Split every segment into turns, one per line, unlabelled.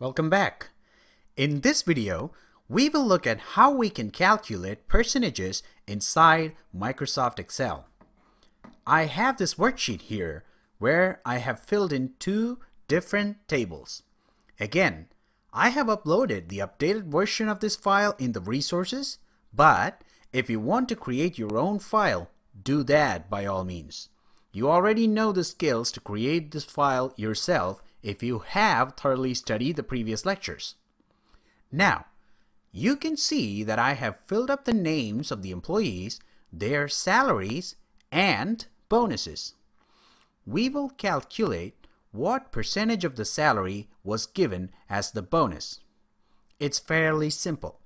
Welcome back. In this video, we will look at how we can calculate percentages inside Microsoft Excel. I have this worksheet here where I have filled in two different tables. Again, I have uploaded the updated version of this file in the resources, but if you want to create your own file, do that by all means. You already know the skills to create this file yourself if you have thoroughly studied the previous lectures. Now, you can see that I have filled up the names of the employees, their salaries, and bonuses. We will calculate what percentage of the salary was given as the bonus. It's fairly simple.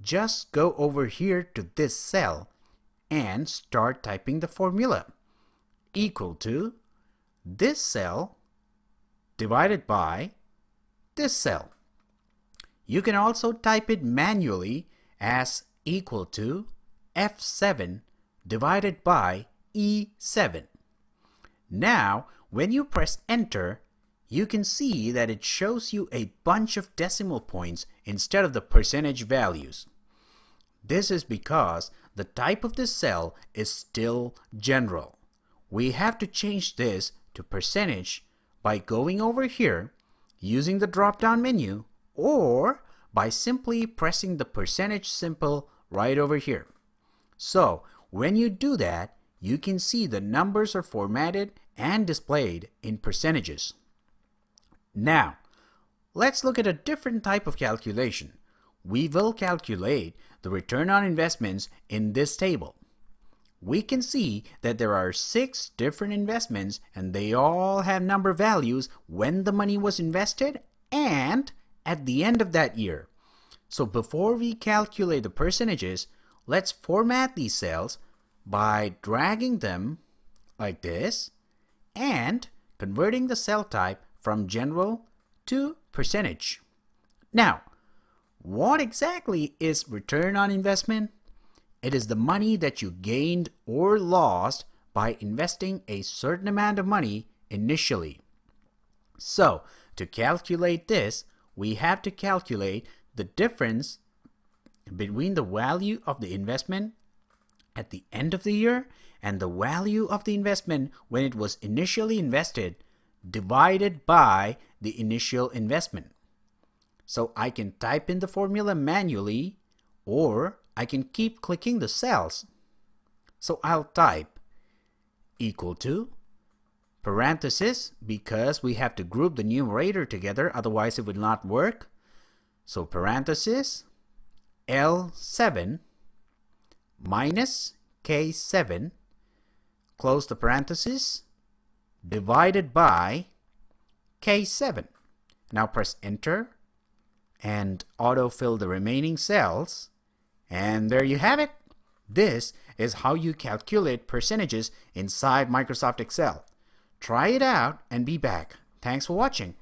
Just go over here to this cell and start typing the formula equal to this cell divided by this cell. You can also type it manually as equal to F7 divided by E7. Now, when you press enter, you can see that it shows you a bunch of decimal points instead of the percentage values. This is because the type of the cell is still general. We have to change this to percentage by going over here using the drop-down menu or by simply pressing the percentage symbol right over here. So when you do that, you can see the numbers are formatted and displayed in percentages. Now, let's look at a different type of calculation. We will calculate the return on investments in this table we can see that there are six different investments and they all have number values when the money was invested and at the end of that year. So before we calculate the percentages, let's format these cells by dragging them like this and converting the cell type from general to percentage. Now, what exactly is return on investment? It is the money that you gained or lost by investing a certain amount of money initially. So, to calculate this, we have to calculate the difference between the value of the investment at the end of the year and the value of the investment when it was initially invested divided by the initial investment. So I can type in the formula manually or I can keep clicking the cells. So I'll type equal to parenthesis because we have to group the numerator together otherwise it would not work. So parenthesis L7 minus K7 close the parenthesis divided by K7. Now press enter and autofill the remaining cells and there you have it. This is how you calculate percentages inside Microsoft Excel. Try it out and be back. Thanks for watching.